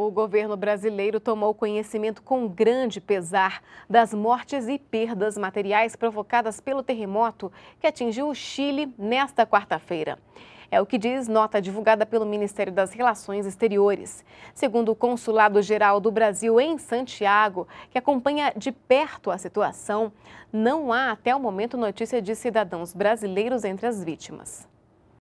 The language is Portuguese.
O governo brasileiro tomou conhecimento com grande pesar das mortes e perdas materiais provocadas pelo terremoto que atingiu o Chile nesta quarta-feira. É o que diz nota divulgada pelo Ministério das Relações Exteriores. Segundo o Consulado Geral do Brasil em Santiago, que acompanha de perto a situação, não há até o momento notícia de cidadãos brasileiros entre as vítimas.